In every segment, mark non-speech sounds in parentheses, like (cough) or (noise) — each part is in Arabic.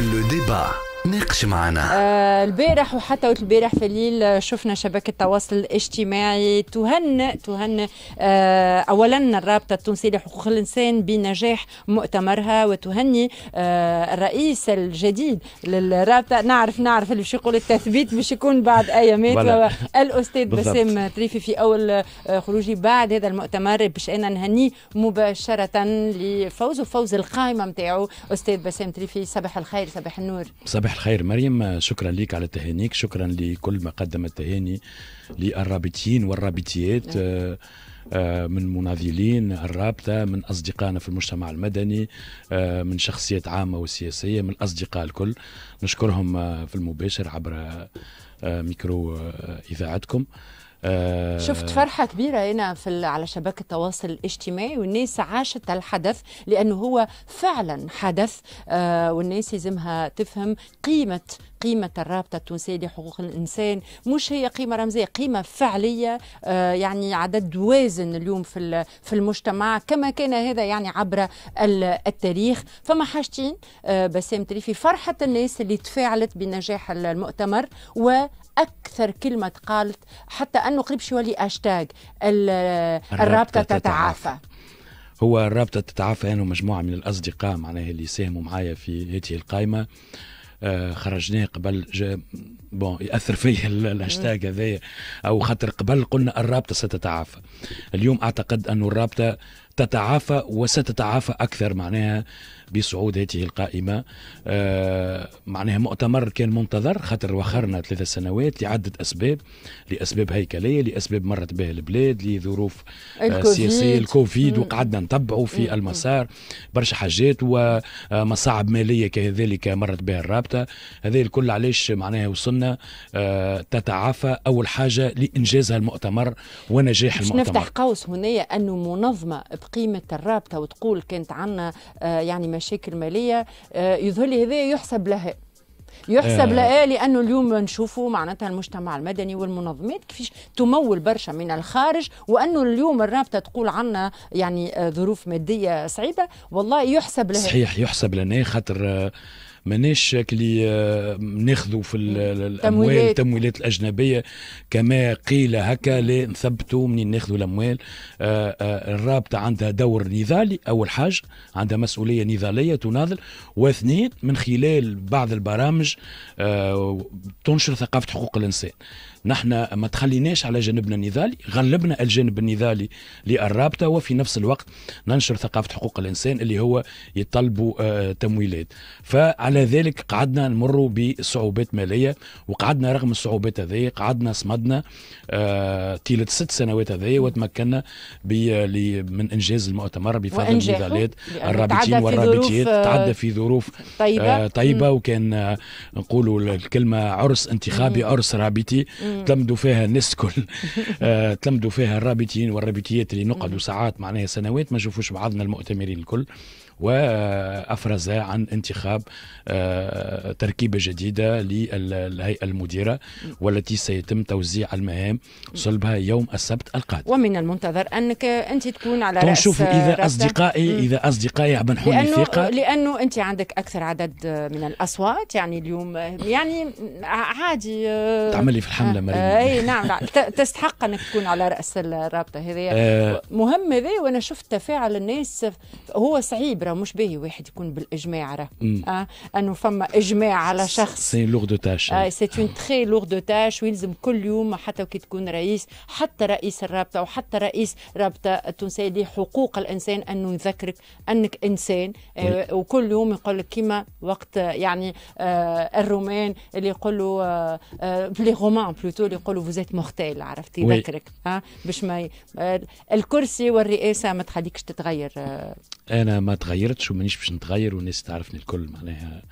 Le débat. ناقش معنا آه البارح وحتى البارح في الليل شفنا شبكة التواصل الاجتماعي تهنئ تهنئ آه أولا الرابطة التونسية لحقوق الإنسان بنجاح مؤتمرها وتهني آه الرئيس الجديد للرابطة نعرف نعرف اللي باش يقول التثبيت باش يكون بعد أيامات الأستاذ بسام تريفي في أول آه، خروجي بعد هذا المؤتمر باش أنا نهنيه مباشرة لفوز وفوز القائمة نتاعو أستاذ بسام تريفي صباح الخير صباح النور صباح صباح الخير مريم شكرا لك على تهانيك شكرا لكل ما قدم التهاني للرابطين والرابطيات نعم. آه، آه، من مناضلين الرابطة من أصدقائنا في المجتمع المدني آه، من شخصيات عامة وسياسية من الأصدقاء الكل نشكرهم في المباشر عبر ميكرو إذاعتكم آه، شفت فرحة كبيرة هنا في على شبكة التواصل الاجتماعي والناس عاشت الحدث لأنه هو فعلا حدث آه، والناس لازمها تفهم قيمة قيمة الرابطة التونسية لحقوق الإنسان مش هي قيمة رمزية قيمة فعلية آه، يعني عدد وازن اليوم في في المجتمع كما كان هذا يعني عبر التاريخ فما حاجتين آه، بسام تريفي فرحة الناس اللي تفاعلت بنجاح المؤتمر و اكثر كلمه تقالت حتى انه قريب شوي يولي الرابطه تتعافى هو الرابطه تتعافى انا ومجموعه من الاصدقاء معناها اللي ساهموا معايا في هذه القائمه آه، خرجناه قبل بون ياثر فيا الهاشتاج هذا او خاطر قبل قلنا الرابطه ستتعافى اليوم اعتقد أن الرابطه تتعافى وستتعافى اكثر معناها آه بصعود هذه القائمة آه، معناها مؤتمر كان منتظر خاطر وخرنا ثلاثة سنوات لعدة أسباب لأسباب هيكلية لأسباب مرت بها البلاد لظروف آه، سياسية الكوفيد وقعدنا نتبعوا في المسار برشا حاجات ومصاعب آه، مالية كذلك مرت بها الرابطة هذا الكل علاش معناها وصلنا تتعافى أول حاجة لإنجازها المؤتمر ونجاح المؤتمر نفتح قوس هنا أنه منظمة بقيمة الرابطة وتقول كانت عنا يعني مشاكل ماليه آه، يظهر لي هذا يحسب لها يحسب آه. لها لانه اليوم نشوفه معناتها المجتمع المدني والمنظمات كيفاش تمول برشا من الخارج وانه اليوم الرابطه تقول عنا يعني آه، ظروف ماديه صعيبه والله يحسب لها صحيح يحسب لنا خاطر ماناش اللي آه، ناخذوا في الاموال التمويلات الاجنبيه كما قيل هكا لا نثبتوا منين ناخذوا الاموال آه، آه، الرابطه عندها دور نضالي اول حاجه عندها مسؤوليه نضاليه تناضل واثنين من خلال بعض البرامج تنشر ثقافه حقوق الانسان نحن ما تخليناش على جانبنا النضالي غلبنا الجانب النضالي للرابطه وفي نفس الوقت ننشر ثقافه حقوق الانسان اللي هو يطلب آه، تمويلات فعلى ذلك قعدنا نمر بصعوبات ماليه وقعدنا رغم الصعوبات هذه قعدنا صمدنا طيله آه، ست سنوات هذه وتمكنا من انجاز المؤتمر بفضل النضالات الرابطين والرابطيات آه، تعدى في ظروف طيبه, طيبة وكان نقولوا الكلمه عرس انتخابي عرس رابطي تلمدوا فيها الناس الكل (laughs) آه، تلمدوا فيها الرابطين والرابطيات اللي نقعدوا ساعات معناها سنوات ما نشوفوش بعضنا المؤتمرين الكل وافرز عن انتخاب آه، تركيبه جديده للهيئه المديره والتي سيتم توزيع المهام صلبها يوم السبت القادم ومن المنتظر انك انت تكون على رأس شوف اذا اصدقائي اذا اصدقائي عبنحوني ثقه لانه انت عندك اكثر عدد من الاصوات يعني اليوم يعني عادي آه، تعملي في الحمله آه، مريم اي نعم, نعم. تستحق انك تكون على راس الرابطه هذه مهمه هذا وانا شفت تفاعل الناس هو صعيب راه مش باهي واحد يكون بالاجماع راه آه انه فما اجماع على شخص سي لوغ دو تاش آه سي اون تري لوغ دو تاش ويلزم كل يوم حتى كي تكون رئيس حتى رئيس الرابطه وحتى رئيس رابطه التونسيه لحقوق الانسان انه يذكرك انك انسان آه وكل يوم يقول لك كيما وقت يعني آه الرومان اللي يقولوا آه آه لي رومان بلوتو اللي يقولوا فوزيت مختال عرفت يذكرك آه باش ما ي... آه الكرسي والرئاسه ما تخليكش تتغير آه انا ما تغير تغيرتش ومانيش باش نتغير والناس تعرفني الكل معناها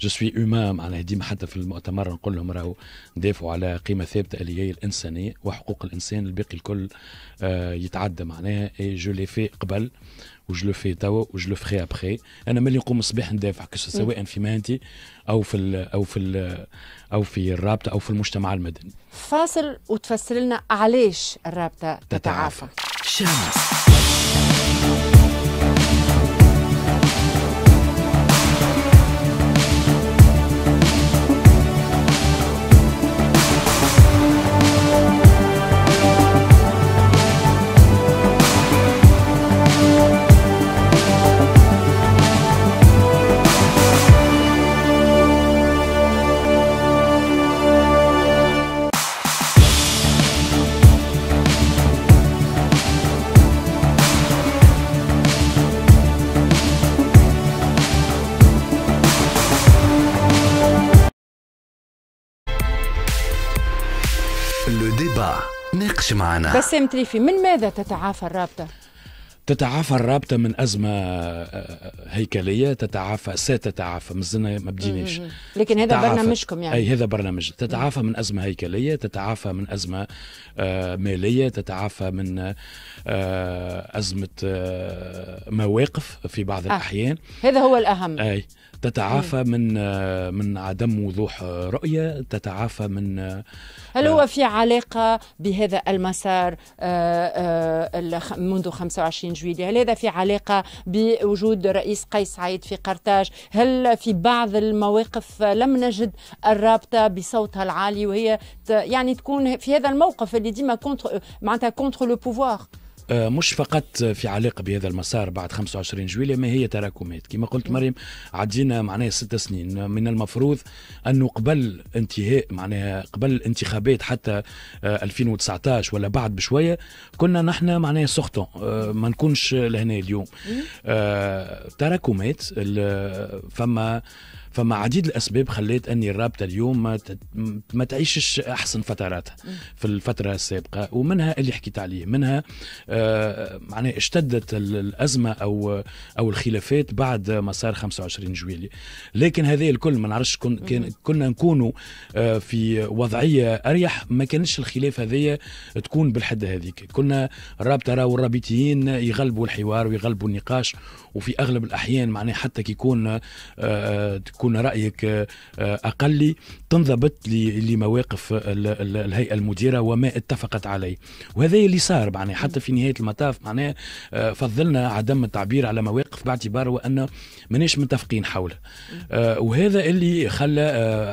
جو سوي امام معناها ديما حتى في المؤتمر نقول لهم راهو ندافعوا على قيمه ثابته اللي هي الانسانيه وحقوق الانسان الباقي الكل آه يتعدى معناها اي جو لي في قبل وجو لو في توا وجو لو فخي ابخي انا ملي نقوم الصباح ندافع سواء في مهنتي او في او في او في الرابطه او في المجتمع المدني فاصل وتفسر لنا علاش الرابطه تتعافى شمس معنا بسام تريفي من ماذا تتعافى الرابطة؟ تتعافى الرابطة من أزمة آه، آه، هيكليه تتعافى ستتعافى مازلنا ما بديناش لكن هذا برنامجكم يعني اي هذا برنامج تتعافى من ازمه هيكليه تتعافى من ازمه آه ماليه تتعافى من آه ازمه آه مواقف في بعض آه. الاحيان هذا هو الاهم اي تتعافى من آه، من عدم وضوح رؤيه تتعافى من آه، هل هو آه. في علاقه بهذا المسار منذ 25 جويلية هل هذا في علاقه بوجود رئيس الرئيس قيس سعيد في قرطاج هل في بعض المواقف لم نجد الرابطه بصوتها العالي وهي يعني تكون في هذا الموقف اللي ديما كونتر معناتها كونتر لو بوفوار آه، مش فقط في علاقه بهذا المسار بعد 25 جويلية ما هي تراكمات كما قلت مريم عدينا معناها ست سنين من المفروض انه قبل انتهاء معناها قبل الانتخابات حتى 2019 آه، ولا بعد بشويه كنا نحن معناها سخطون آه، ما نكونش لهنا اليوم تراكمات فما فمع عديد الاسباب خليت اني الرابطه اليوم ما ما تعيشش احسن فتراتها في الفتره السابقه ومنها اللي حكيت عليه منها آه، معناها اشتدت الازمه او او الخلافات بعد ما صار 25 جويلية لكن هذه الكل ما نعرفش كن كنا نكونوا آه، في وضعيه اريح ما كانش الخلاف هذايا تكون بالحد هذيك كنا الرابطه راهو الرابطيين يغلبوا الحوار ويغلبوا النقاش وفي اغلب الاحيان معناها حتى كي يكون آه، يكون رأيك آه، آه، أقلي تنضبط لمواقف الهيئة المديرة وما اتفقت عليه وهذا اللي صار معناها حتى في نهاية المطاف معناها آه، فضلنا عدم التعبير على مواقف باعتبار وان ماناش متفقين حوله وهذا اللي خلى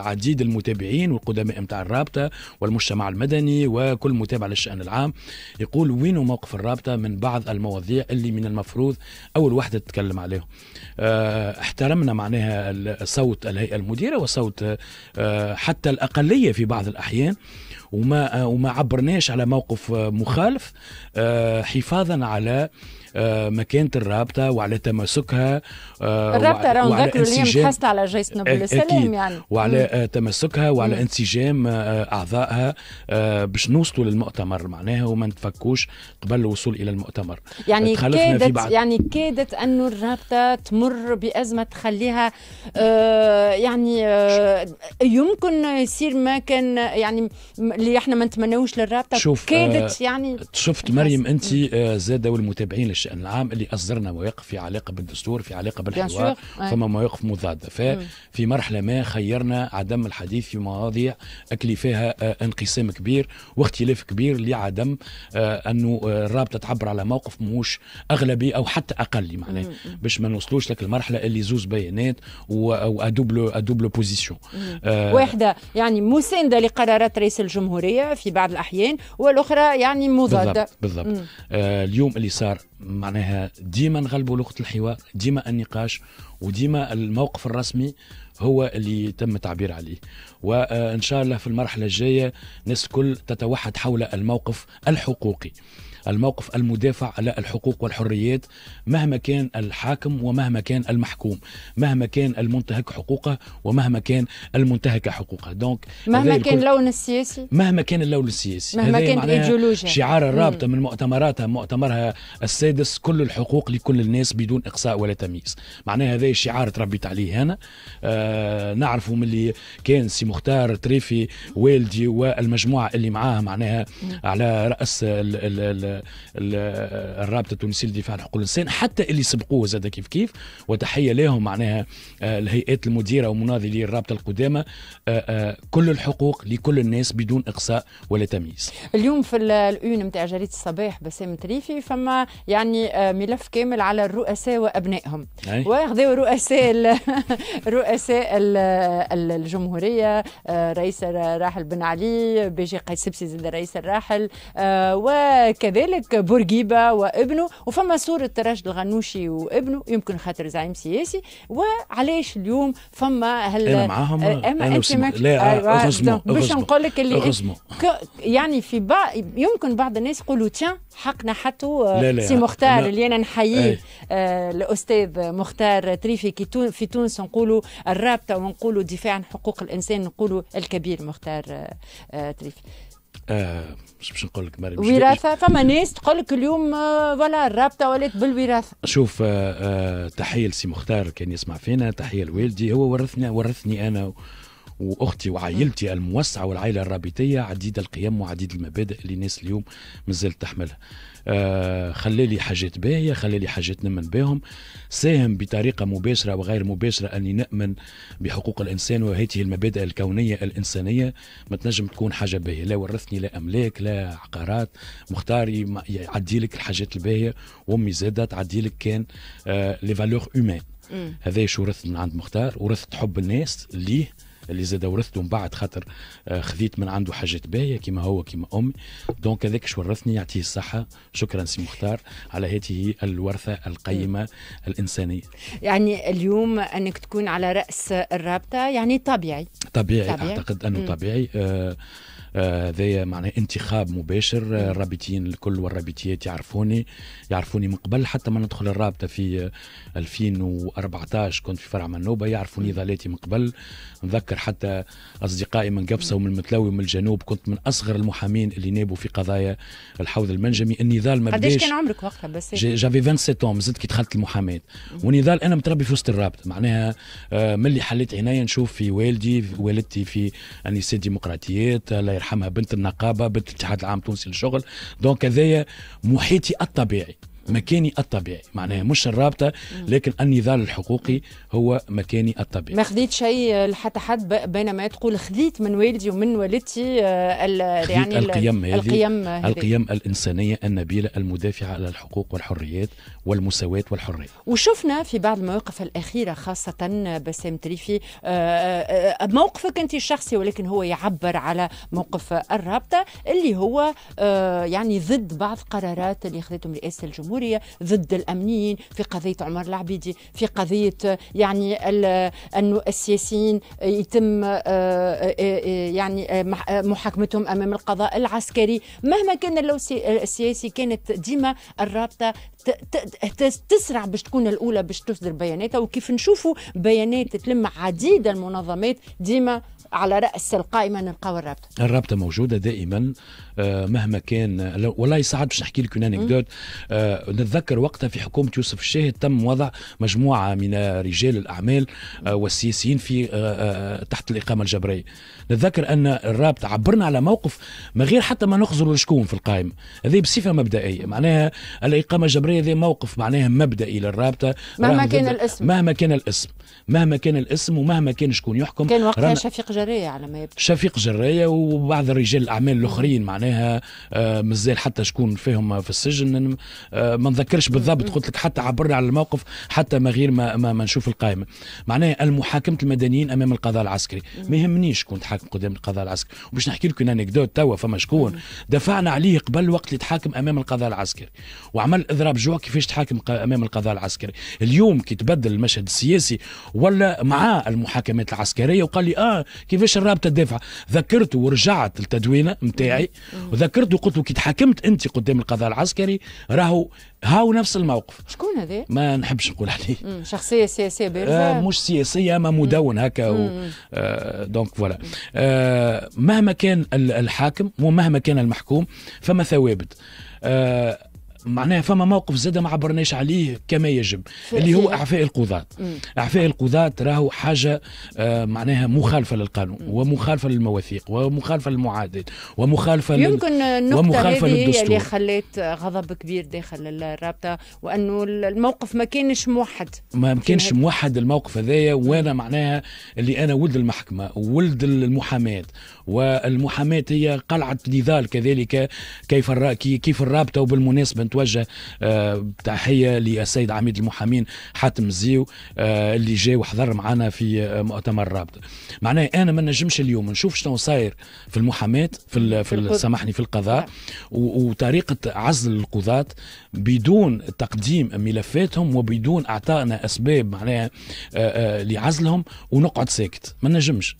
عديد المتابعين والقدماء نتاع الرابطة والمجتمع المدني وكل متابع للشأن العام يقول وين موقف الرابطة من بعض المواضيع اللي من المفروض أول واحدة تتكلم عليهم احترمنا معناها صوت الهيئة المديرة وصوت آه، آه، حتى الأقلية في بعض الأحيان وما آه، وما عبرناش على موقف مخالف حفاظا على آه، مكانه الرابطه وعلى تماسكها آه، الرابطه راهو نذكروا اليوم حصلت على جائزه نوبل إيه، السلام يعني وعلى تماسكها وعلى مم. انسجام آه، اعضائها باش نوصلوا للمؤتمر معناها وما نتفكوش قبل الوصول الى المؤتمر يعني كادت يعني كادت انه الرابطه تمر بازمه تخليها يعني يمكن يصير ما كان يعني اللي احنا ما نتمناوش للرابطه شوف كادت آه، يعني شفت مريم انت آه، زاد والمتابعين للشان العام اللي اصدرنا مواقف في علاقه بالدستور في علاقه بالحوار فما مواقف مضاده ففي مرحله ما خيرنا عدم الحديث في مواضيع اللي فيها آه، انقسام كبير واختلاف كبير لعدم انه الرابطه تعبر على موقف مهوش اغلبي او حتى اقلي معناه باش ما نوصلوش لك المرحله اللي زوز بيانات و وادوبل ادوبل بوزيسيون آه. واحدة يعني مساندة لقرارات رئيس الجمهورية في بعض الأحيان والأخرى يعني مضادة بالضبط, بالضبط. آه اليوم اللي صار معناها ديما نغلبوا لغة الحوار ديما النقاش وديما الموقف الرسمي هو اللي تم التعبير عليه وان شاء الله في المرحله الجايه الناس الكل تتوحد حول الموقف الحقوقي الموقف المدافع على الحقوق والحريات مهما كان الحاكم ومهما كان المحكوم مهما كان المنتهك حقوقه ومهما كان المنتهكة حقوقه دونك مهما كان اللون السياسي مهما كان اللون السياسي مهما كان الايديولوجيا شعار الرابطة من مؤتمراتها مؤتمرها السادس كل الحقوق لكل الناس بدون إقصاء ولا تمييز معناها هذا الشعار تربيت عليه أنا آه نعرفوا من اللي كان سي مختار تريفي والدي والمجموعة اللي معاه معناها على رأس الـ الـ الـ الرابطه التونسيه للدفاع عن حقوق الانسان حتى اللي سبقوه زاد كيف كيف وتحيه لهم معناها الهيئات آه، المديره ومناضلي الرابطه القدامى آه، آه، كل الحقوق لكل الناس بدون اقصاء ولا تمييز. اليوم في الاون نتاع جريده الصباح بسام تريفي فما يعني ملف كامل على الرؤساء وابنائهم واخذوا رؤساء (laughs) رؤساء الجمهوريه رئيس الراحل بن علي بيجي قيس سبسي زاد الرئيس الراحل وكذا كذلك بورقيبه وابنه وفما صوره راشد الغنوشي وابنه يمكن خاطر زعيم سياسي وعلاش اليوم فما هل انا معاهم اما انت ماك... لا أيوة، باش نقول لك اللي إيه، يعني في با... يمكن بعض الناس يقولوا تيان حقنا حطوا آه، سي مختار اللي انا نحييه آه الاستاذ مختار تريفي كي في تونس نقولوا الرابطه ونقولوا دفاع عن حقوق الانسان نقولوا الكبير مختار آه, آه، تريفي آه باش نقول لك مريم وراثه فما ناس تقول لك اليوم آه، ولا الرابطه ولات بالوراثه شوف آه آه تحيه لسي مختار كان يسمع فينا تحيه لوالدي هو ورثني ورثني انا واختي وعائلتي الموسعه والعائله الرابطيه عديد القيم وعديد المبادئ اللي الناس اليوم مازالت تحملها آه لي حاجات باهيه خلي لي حاجات نمن بهم ساهم بطريقه مباشره وغير مباشره اني نامن بحقوق الانسان وهذه المبادئ الكونيه الانسانيه ما تنجم تكون حاجه باهيه لا ورثني لا املاك لا عقارات مختاري يعدي يعني لك الحاجات الباهيه وامي زاده تعدي لك كان آه لي فالور هذا شو ورثت من عند مختار ورثت حب الناس ليه اللي زاد ورثته من بعد خاطر آه، خذيت من عنده حاجات باهيه كيما هو كيما امي دونك هذاك شو ورثني يعطيه الصحه شكرا سي مختار على هذه الورثه القيمه الانسانيه يعني اليوم انك تكون على راس الرابطه يعني طبيعي طبيعي, طبيعي. اعتقد انه م. طبيعي آه هذايا آه معناه انتخاب مباشر آه الرابطين الكل والرابطيات يعرفوني يعرفوني من قبل حتى ما ندخل الرابطه في 2014 كنت في فرع منوبه يعرفوني ظلاتي من قبل نذكر حتى اصدقائي من قبصه ومن المتلوي ومن الجنوب كنت من اصغر المحامين اللي نابوا في قضايا الحوض المنجمي النضال ما قديش كان عمرك وقتها بس جافي 27 عام زدت كي دخلت المحاماه ونضال انا متربي في وسط الرابطه معناها آه ملي حليت عينيا نشوف في والدي في والدتي في انيسه ديمقراطيات لا يرحمها بنت النقابه بنت الاتحاد العام التونسي للشغل دونك هذايا محيطي الطبيعي مكاني الطبيعي معناها مش الرابطه لكن النضال الحقوقي هو مكاني الطبيعي ما خذيت شيء لحتى حد بينما تقول خذيت من والدي ومن والدتي آه، يعني القيم هذه القيم, هذه القيم الانسانيه النبيله المدافعه على الحقوق والحريات والمساواه والحريه وشفنا في بعض المواقف الاخيره خاصه بسام تريفي آه، آه، موقفك انت الشخصي ولكن هو يعبر على موقف الرابطه اللي هو يعني ضد بعض قرارات اللي خذتهم رئاسه الجمهور الجمهوريه ضد الامنيين في قضيه عمر العبيدي في قضيه آه، يعني انه السياسيين يتم آه، آه، يعني محاكمتهم امام القضاء العسكري مهما كان اللو السياسي كانت ديما الرابطه تسرع باش تكون الاولى باش تصدر بياناتها وكيف نشوفوا بيانات تلم عديد المنظمات ديما على راس القائمه نلقاو الرابطه الرابطه موجوده دائما آه، مهما كان آه، والله يصعد باش نحكي لك انكدوت آه، نتذكر وقتها في حكومه يوسف الشاهد تم وضع مجموعه من رجال الاعمال والسياسيين في تحت الاقامه الجبريه نتذكر ان الرابط عبرنا على موقف من غير حتى ما نخزر شكون في القائمه هذه بصفه مبدئيه معناها الاقامه الجبريه هذه موقف معناها مبدئي للرابطه مهما كان الاسم مهما كان الاسم مهما كان الاسم ومهما كان شكون يحكم كان وقتها شفيق جريه على ما يبدو شفيق جريه وبعض رجال الاعمال الاخرين معناها معناها آه، مازال حتى شكون فيهم في السجن آه، ما نذكرش بالضبط قلت لك حتى عبرنا على الموقف حتى ما غير ما, ما, ما نشوف القائمه معناها المحاكمه المدنيين امام القضاء العسكري ما يهمنيش كنت حاكم قدام القضاء العسكري وباش نحكي لكم انكدوت توا فما شكون دفعنا عليه قبل وقت اللي تحاكم امام القضاء العسكري وعمل اضراب جوع كيفاش تحاكم امام القضاء العسكري اليوم كي تبدل المشهد السياسي ولا مع المحاكمات العسكريه وقال لي اه كيفاش الرابطه تدافع ذكرته ورجعت التدوينه نتاعي وذكرت وقلت له كي تحاكمت انت قدام القضاء العسكري راهو هاو نفس الموقف شكون هذا؟ ما نحبش نقول عليه شخصيه سياسيه بارزه آه مش سياسيه اما مدون هكا و... آه دونك فوالا آه مهما كان الحاكم ومهما كان المحكوم فما ثوابت آه معناها فما موقف زاد ما عبرناش عليه كما يجب اللي هو اعفاء القضاة اعفاء القضاة راهو حاجة آه معناها مخالفة للقانون ومخالفة للمواثيق ومخالفة للمعادات ومخالفة يمكن النقطة هذه هي اللي خلت غضب كبير داخل الرابطة وأنه الموقف ما كانش موحد ما كانش موحد الموقف هذايا وأنا معناها اللي أنا ولد المحكمة وولد المحاماة والمحاماة هي قلعة نضال كذلك كيف كيف الرابطة وبالمناسبة نتوجه آه، تحيه للسيد عميد المحامين حاتم زيو آه، اللي جا وحضر معنا في آه، مؤتمر رابط معناه انا ما نجمش اليوم نشوف شنو صاير في المحاماه في, في سامحني في القضاء نعم. وطريقه عزل القضاه بدون تقديم ملفاتهم وبدون اعطائنا اسباب معناها لعزلهم ونقعد ساكت ما نجمش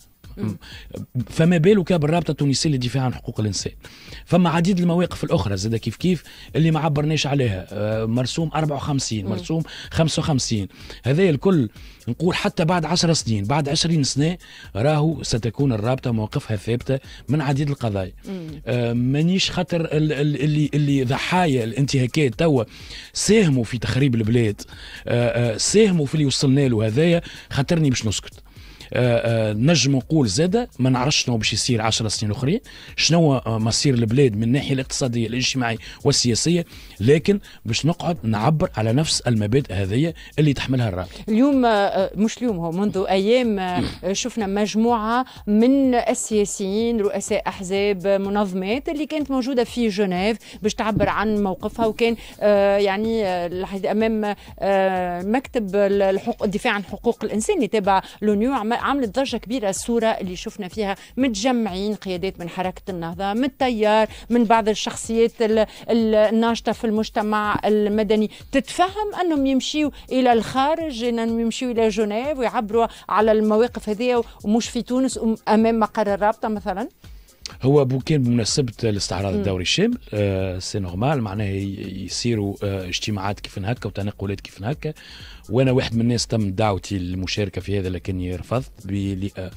فما بالك بالرابطه التونسيه للدفاع عن حقوق الانسان فما عديد المواقف الاخرى زاد كيف كيف اللي ما عبرناش عليها آه، مرسوم 54 مرسوم 55 هذا الكل نقول حتى بعد 10 سنين بعد 20 سنه راهو ستكون الرابطه مواقفها ثابته من عديد القضايا آه، مانيش خاطر اللي اللي ضحايا الانتهاكات توا ساهموا في تخريب البلاد آه، ساهموا في اللي وصلنا له هذايا خاطرني باش نسكت آه، آه، نجم نقول زادة ما نعرفش شنو باش يصير 10 سنين اخرين شنو آه، مصير البلاد من الناحيه الاقتصاديه الاجتماعيه والسياسيه لكن باش نقعد نعبر على نفس المبادئ هذه اللي تحملها الرأي اليوم مش اليوم هو منذ ايام شفنا مجموعه من السياسيين رؤساء احزاب منظمات اللي كانت موجوده في جنيف باش تعبر عن موقفها وكان يعني امام مكتب الحق الدفاع عن حقوق الانسان اللي تابع لونيو عملت ضجه كبيره الصوره اللي شفنا فيها متجمعين قيادات من حركه النهضه من التيار من بعض الشخصيات الناشطه في المجتمع المدني تتفهم انهم يمشيوا الى الخارج انهم يمشيوا الى جنيف ويعبروا على المواقف هذه ومش في تونس امام مقر الرابطه مثلا هو بوكين بمناسبه الاستعراض الدوري الشامل آه سي نورمال معناها يصيروا آه اجتماعات كيف هكا وتنقلات كيف هكا وانا واحد من الناس تم دعوتي للمشاركه في هذا لكني رفضت آه،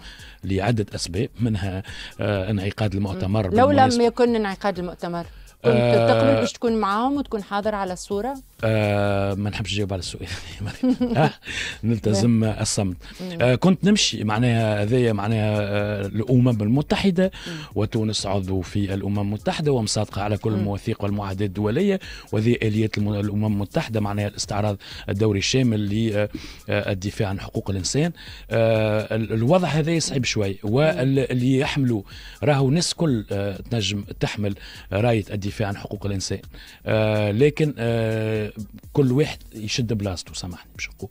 لعده اسباب منها آه انعقاد المؤتمر لو لم يكن انعقاد المؤتمر طيب، آه، تقبل باش تكون معاهم وتكون حاضر على الصوره؟ آه ما نحبش نجاوب على السؤال (laughs) (laughs) (laughs) نلتزم نعم. الصمت نعم. آه كنت نمشي معناها هذايا معناها آه الامم المتحده نعم. وتونس عضو في الامم المتحده ومصادقه على كل المواثيق والمعاهدات الدوليه وهذه اليات الامم المتحده معناها الاستعراض الدوري الشامل للدفاع آه، عن حقوق الانسان آه الوضع هذا صعيب شوي واللي يحملوا راهو ناس كل آه، تنجم تحمل رايه الدفاع الدفاع عن حقوق الانسان آه لكن آه كل واحد يشد بلاصته سامحني باش نقول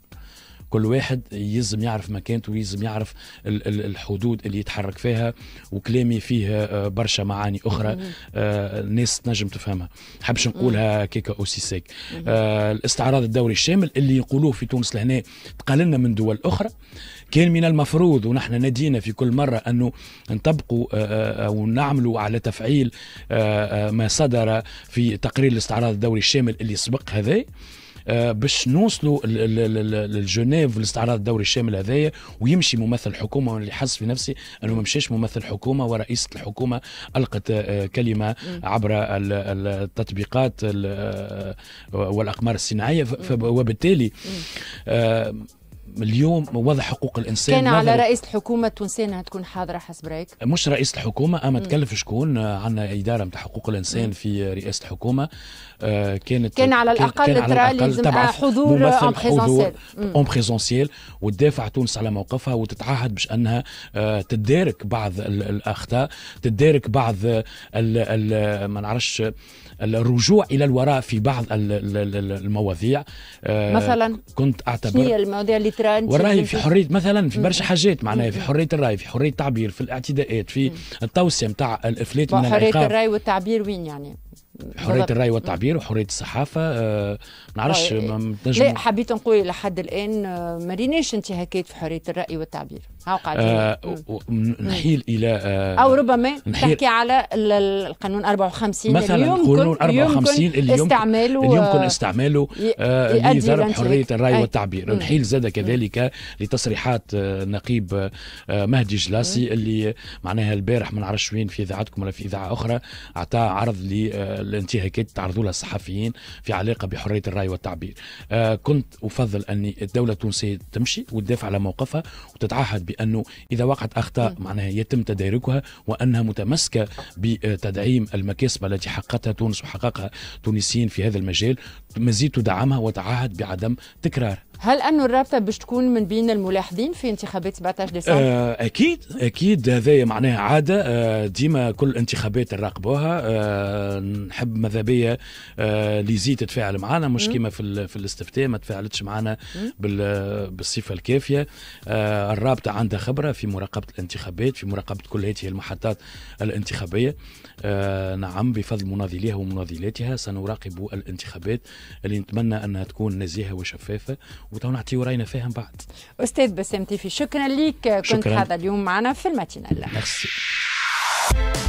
كل واحد يلزم يعرف مكانته ويلزم يعرف الحدود اللي يتحرك فيها وكلامي فيه آه، برشا معاني اخرى الناس آه، تنجم تفهمها حبش نقولها كيكا اوسي سيك آه، الاستعراض الدوري الشامل اللي يقولوه في تونس لهنا تقللنا من دول اخرى كان من المفروض ونحن نادينا في كل مرة أنه نطبقوا آه، آه، أو نعملوا على تفعيل آه، ما صدر في تقرير الاستعراض الدوري الشامل اللي سبق هذا باش نوصلوا للجنيف والاستعراض الدوري الشامل هذايا ويمشي ممثل حكومه وانا اللي حس في نفسي انه ما مشاش ممثل حكومه ورئيسه الحكومه القت كلمه عبر التطبيقات والاقمار الصناعيه وبالتالي اليوم وضع حقوق الانسان كان على رئيس الحكومه التونسيه انها تكون حاضره حسب رايك مش رئيس الحكومه اما تكلف شكون آه، عندنا اداره نتاع حقوق الانسان في رئاسه الحكومه آه، كانت كان على الاقل كان ترى لازم حضور اون بريزونسيال اون بريزونسيال وتدافع تونس على موقفها وتتعهد باش انها آه، تدارك بعض الاخطاء تدارك بعض ال ال ما نعرفش الرجوع الى الوراء في بعض المواضيع آه، مثلا كنت اعتبر هي المواضيع اللي ترى والراي في حريه مثلا في برشا حاجات معناها في حريه الراي في حريه التعبير في الاعتداءات في التوسع نتاع الافلات من حريه الراي والتعبير وين يعني حريه الراي والتعبير وحريه الصحافه آه، طيب. ما نعرفش لا حبيت نقول لحد الان آه، ما ريناش انتهاكات في حريه الراي والتعبير هاو آه، قاعدين نحيل الى او ربما تحكي على القانون 54 مثلا القانون 54 اللي يمكن استعماله اللي يمكن استعماله لضرب حريه الراي والتعبير نحيل زاد كذلك لتصريحات نقيب مهدي جلاسي اللي معناها البارح ما نعرفش وين في اذاعتكم ولا في اذاعه اخرى اعطاه عرض ل الانتهاكات تعرضوا لها الصحفيين في علاقه بحريه الراي والتعبير آه كنت افضل ان الدوله التونسيه تمشي وتدافع على موقفها وتتعهد بانه اذا وقعت اخطاء معناها يتم تداركها وانها متمسكه بتدعيم المكاسب التي حققتها تونس وحققها تونسيين في هذا المجال مزيد تدعمها وتعهد بعدم تكرار هل أنه الرابطة باش تكون من بين الملاحظين في انتخابات 17 ديسمبر؟ آه أكيد أكيد هذا معناها عادة آه ديما كل انتخابات نراقبوها آه نحب ماذا بيا آه ليزي تتفاعل معنا مش كيما في, في الاستفتاء ما تفاعلتش معنا بالصفة الكافية آه الرابطة عندها خبرة في مراقبة الانتخابات في مراقبة كل هذه المحطات الانتخابية آه نعم بفضل مناضليها ومناضلاتها سنراقب الانتخابات اللي نتمنى أنها تكون نزيهة وشفافة وتو نعطيو راينا فيها من بعد استاذ بسام تيفي شكرا لك كنت هذا اليوم معنا في الماتينال ميرسي